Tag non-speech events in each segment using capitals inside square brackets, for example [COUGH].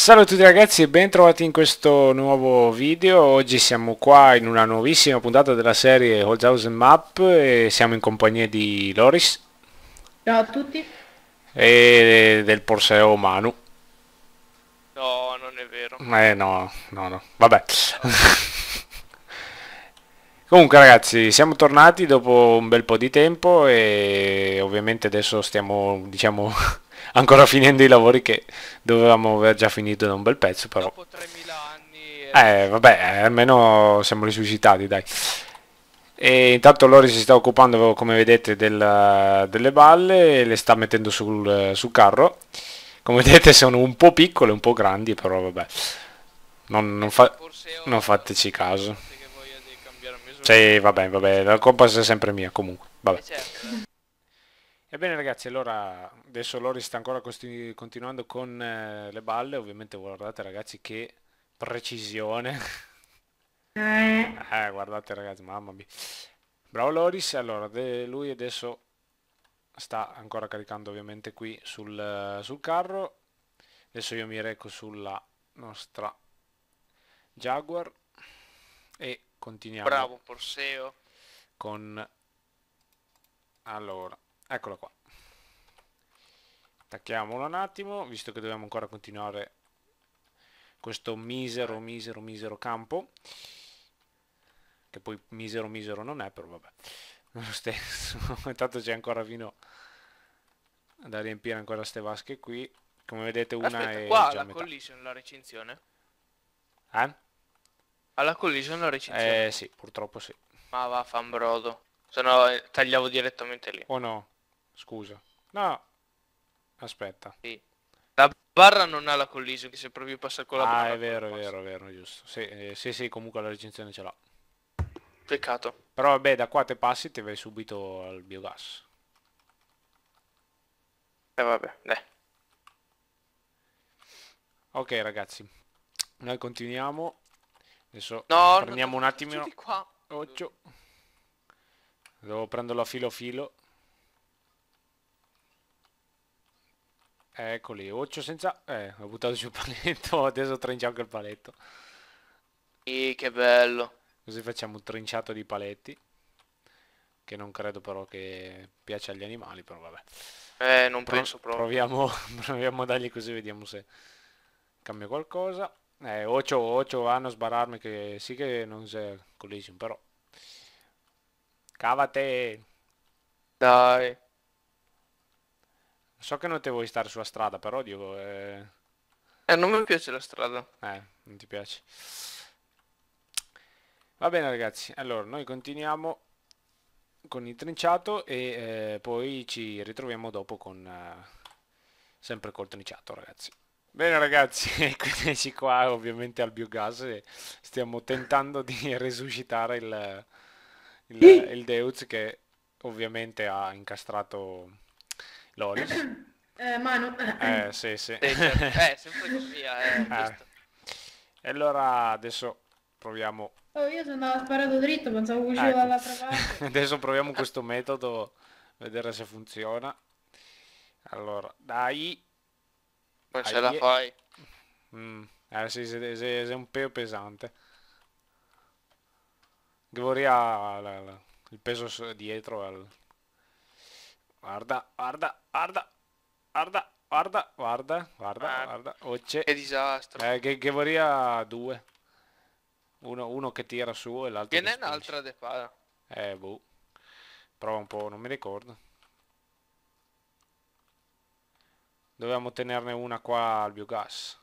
Salve a tutti ragazzi e bentrovati in questo nuovo video, oggi siamo qua in una nuovissima puntata della serie Holzhausen Map e siamo in compagnia di Loris Ciao a tutti E del Porseo Manu No, non è vero Eh no, no, no, vabbè no. [LAUGHS] Comunque ragazzi, siamo tornati dopo un bel po' di tempo e ovviamente adesso stiamo, diciamo [LAUGHS] ancora finendo i lavori che dovevamo aver già finito da un bel pezzo però dopo 3000 anni eh, vabbè eh, almeno siamo risuscitati dai e intanto Lori si sta occupando come vedete del, delle balle le sta mettendo sul, sul carro come vedete sono un po' piccole un po' grandi però vabbè non, non, fa, non fateci caso sì cioè, vabbè vabbè la colpa è sempre mia comunque vabbè eh, certo. Ebbene ragazzi, allora adesso Lori sta ancora continuando con eh, le balle, ovviamente guardate ragazzi che precisione. eh, guardate ragazzi, mamma mia. Bravo Loris, allora lui adesso sta ancora caricando ovviamente qui sul, sul carro. Adesso io mi reco sulla nostra Jaguar e continuiamo. Bravo Porseo. Con... Allora, eccolo qua attacchiamolo un attimo visto che dobbiamo ancora continuare questo misero misero misero campo che poi misero misero non è però vabbè non [LAUGHS] lo stesso intanto c'è ancora vino da riempire ancora ste vasche qui come vedete una Aspetta, è qua alla metà. collision la recinzione eh? alla ah, collision la recinzione eh sì purtroppo sì ma va fan brodo se no eh, tagliavo direttamente lì o oh no Scusa. No. Aspetta. Sì. La barra non ha la collision, che se provi a passare con la ah, barra... Ah, è vero, è vero, è vero, giusto. Sì, eh, sì, sì, comunque la recinzione ce l'ha. Peccato. Però vabbè, da qua te passi ti vai subito al biogas. E eh, vabbè, dai. Ok ragazzi, noi continuiamo. Adesso no, prendiamo no, un attimo... Occhio. Devo prenderlo a filo filo. Eccoli, occhio senza... Eh, ho buttato giù il paletto, adesso [LAUGHS] trincia anche il paletto. Sì, che bello. Così facciamo un trinciato di paletti. Che non credo però che piaccia agli animali, però vabbè. Eh, non Pro penso proprio. Proviamo, [LAUGHS] proviamo a dargli così, vediamo se cambia qualcosa. Eh, occhio, occhio, vanno a sbararmi che sì che non c'è collision, però. Cavate! Dai. So che non te vuoi stare sulla strada, però dico... Eh... eh, non mi piace la strada. Eh, non ti piace. Va bene ragazzi, allora noi continuiamo con il trinciato e eh, poi ci ritroviamo dopo con... Eh, sempre col trinciato ragazzi. Bene ragazzi, [LAUGHS] quindi qua ovviamente al biogas e stiamo tentando di resuscitare il, il, il Deuz che ovviamente ha incastrato Loris. [COUGHS] Eh, Manu. [COUGHS] Eh, sì, sì. Eh, cioè, eh sempre così, eh, eh. E allora adesso proviamo... Oh, io sono sparato dritto, pensavo ah, uscivo ecco. dall'altra [LAUGHS] parte. adesso proviamo questo metodo, vedere se funziona. Allora, dai. Ma ce la fai. Mm. Eh sì, sei, sei, sei un peo pesante. Gloria la, la, il peso dietro al Guarda, guarda, guarda, guarda, guarda, guarda, guarda, ah. guarda. Occe. Che disastro. Eh, che, che varia due. Uno, uno, che tira su e l'altro che ne è un'altra de para. Eh, boh. Prova un po', non mi ricordo. Dovevamo tenerne una qua al biogas.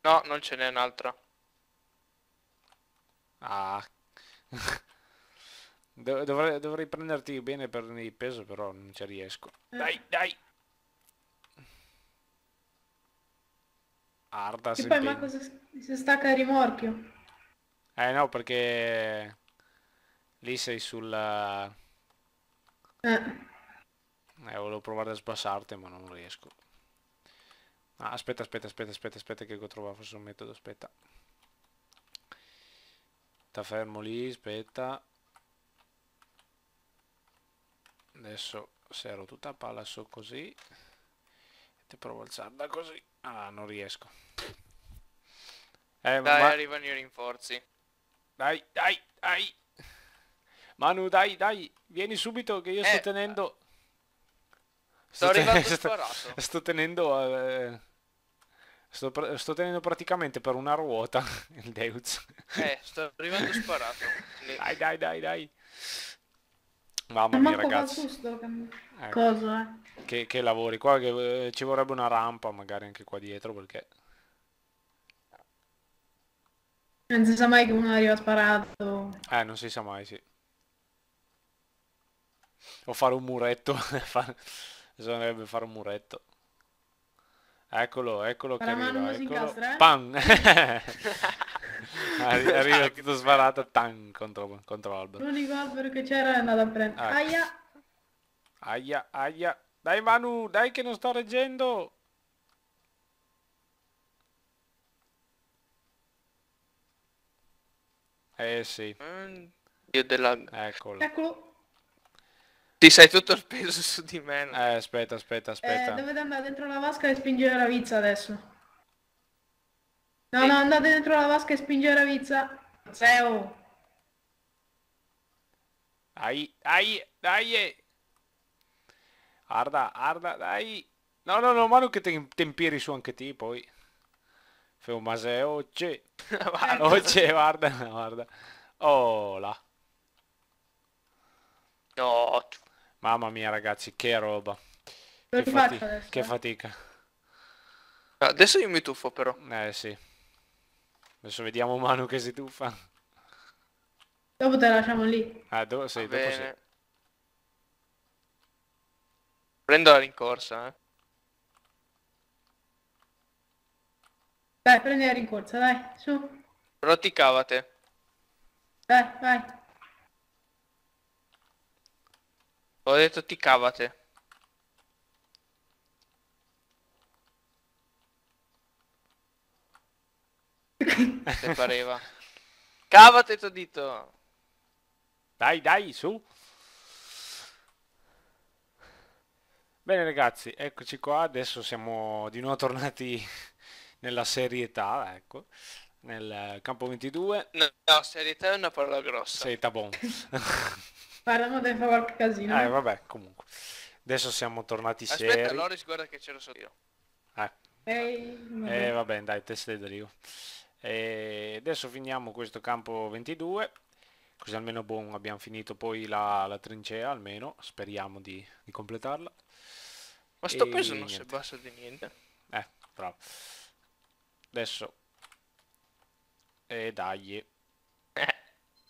No, non ce n'è un'altra. Ah. [LAUGHS] dovrei, dovrei, prenderti bene per il peso, però non ci riesco. Eh. Dai, dai! Arda E poi Marco si, si stacca il rimorchio. Eh no, perché... Lì sei sulla... Eh, eh. Eh, volevo provare a sbassarti, ma non riesco. Ah, aspetta, aspetta, aspetta, aspetta, aspetta che ho trovato forse un metodo, aspetta. Sta fermo lì, aspetta adesso serro tutta a palla so così e provo a alzarla così ah non riesco eh, dai ma... arrivano i rinforzi dai dai dai Manu dai dai vieni subito che io eh, ah. sto tenendo sto, arrivando sparato [LAUGHS] sto tenendo eh... sto, pr... sto, tenendo praticamente per una ruota [LAUGHS] il Deus eh sto arrivando sparato dai dai dai dai Mamma mia ragazzi. Ecco. Cosa? Eh. Che, che, lavori qua, che, eh, ci vorrebbe una rampa magari anche qua dietro perché... Non si sa mai che uno arriva sparato. Eh, non si sa mai, sì. O fare un muretto. [LAUGHS] Bisognerebbe fare un muretto. Eccolo, eccolo che arriva, eccolo. Eh? Pan! [LAUGHS] [LAUGHS] arriva tutto svarato, tan, contro, contro albero. L'unico albero che c'era è andato a prendere. Ecco. Aia! Aia, aia! Dai Manu, dai che non sto reggendo! Eh sì. Mm, io della... Eccolo. Eccolo. Ti sei tutto il peso su di me. Eh, aspetta, aspetta, aspetta. Eh, dovete andare dentro la vasca e spingere la vizza adesso. No, sì. no, andate dentro la vasca e spingere la vizza. Zeo. Ai, dai, dai. Arda, arda, dai. No, no, no, Manu che te, te su anche te poi. Feo Maseo, c'è. [LAUGHS] [LAUGHS] Oggi, guarda, guarda. Oh, là. No, Mamma mia ragazzi, che roba. Che, fati che eh. fatica. Ah, adesso io mi tuffo però. Eh sì. Adesso vediamo Manu che si tuffa. Dopo te la lasciamo lì. Ah, do sì, dopo sì. Prendo la rincorsa, eh. Dai, prendi la rincorsa, dai, su. Però ti cavate. Dai, vai. Ho detto ti cavate. [LAUGHS] Se pareva. Cavate tuo dito. Dai, dai, su. Bene ragazzi, eccoci qua, adesso siamo di nuovo tornati [LAUGHS] nella serietà, ecco, nel campo 22. No, no serietà è una parola grossa. Serietà bon. [LAUGHS] Sparano dentro qualche casino. Eh, eh vabbè, comunque. Adesso siamo tornati Aspetta, seri. Aspetta, Loris guarda che c'ero sotto io. Eh. Ehi, vabbè. Eh vabbè, dai, testa di io. E adesso finiamo questo campo 22. Così almeno buon, abbiamo finito poi la, la trincea, almeno. Speriamo di, di completarla. Ma sto e peso non niente. si abbassa di niente. Eh, bravo. Adesso... E eh, dagli. Eh.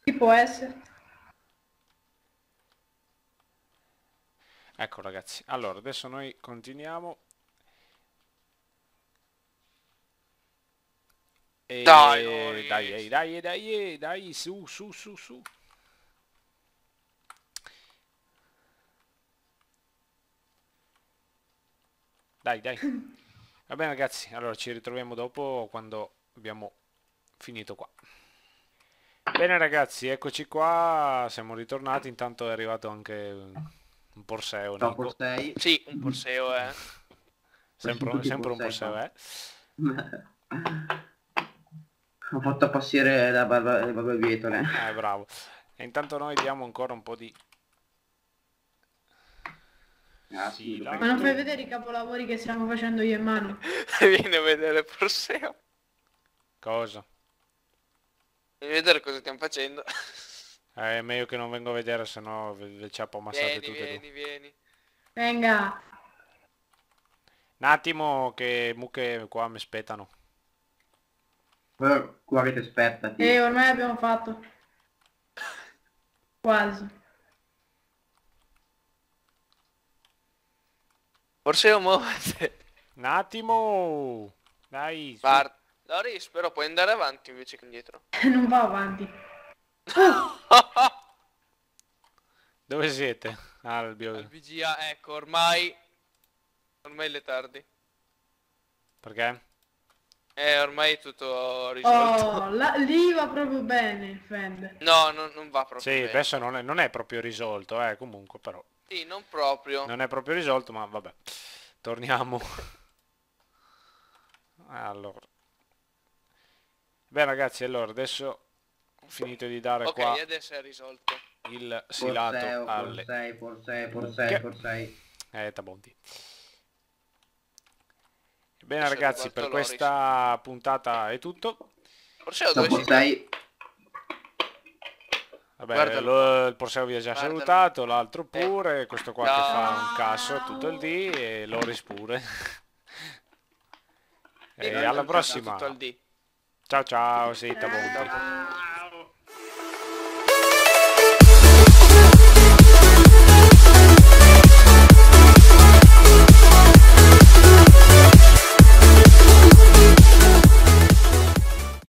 Chi può essere? ecco ragazzi allora adesso noi continuiamo e dai Ori. dai dai dai dai su su su su dai dai [COUGHS] va bene ragazzi allora ci ritroviamo dopo quando abbiamo finito qua bene ragazzi eccoci qua siamo ritornati intanto è arrivato anche un Porseo. No, Porsei. Sì, un Porseo è. Eh. Sempre, sempre un Porseo è. Eh. Ho fatto passare la barba, le barbabietole. Eh. eh, bravo. E intanto noi diamo ancora un po' di... Ah, sì, ma non fai vedere i capolavori che stiamo facendo io e Manu? [LAUGHS] Vieni a vedere il Porseo. Cosa? Vieni a vedere cosa stiamo facendo. [LAUGHS] Eh, è meglio che non vengo a vedere, sennò le ciapo ammassate vieni, tutte vieni, vieni. Venga. Un attimo che mucche qua mi aspettano. Eh, qua avete aspettati. Eh, ormai abbiamo fatto. Quasi. Forse muovete. Un attimo. Dai. Su. Bar Loris, però puoi andare avanti invece che indietro. [LAUGHS] non va avanti. [LAUGHS] Dove siete? Albio. Ah, Albigia, ecco, ormai... Ormai le tardi. Perché? Eh, ormai è tutto risolto. Oh, la, lì va proprio bene il Fender. No, non, non va proprio sì, bene. Sì, adesso non è, non è, proprio risolto, eh, comunque però. Sì, non proprio. Non è proprio risolto, ma vabbè. Torniamo. [LAUGHS] allora. Beh ragazzi, allora adesso finito di dare okay, qua Ok, adesso è risolto. Il silato Porseo, alle... Porsei, Porsei, Porsei, che... Porsei. Eh, tabonti. Bene ragazzi, per Loris. questa puntata è tutto. Porseo dove no, sei? Vabbè, Guardalo. il Porseo vi ha già Guardalo. salutato, l'altro eh. pure, eh. questo qua no. che fa un cazzo tutto il D e Loris pure. e, e alla prossima. Ciao ciao, sei tabonti.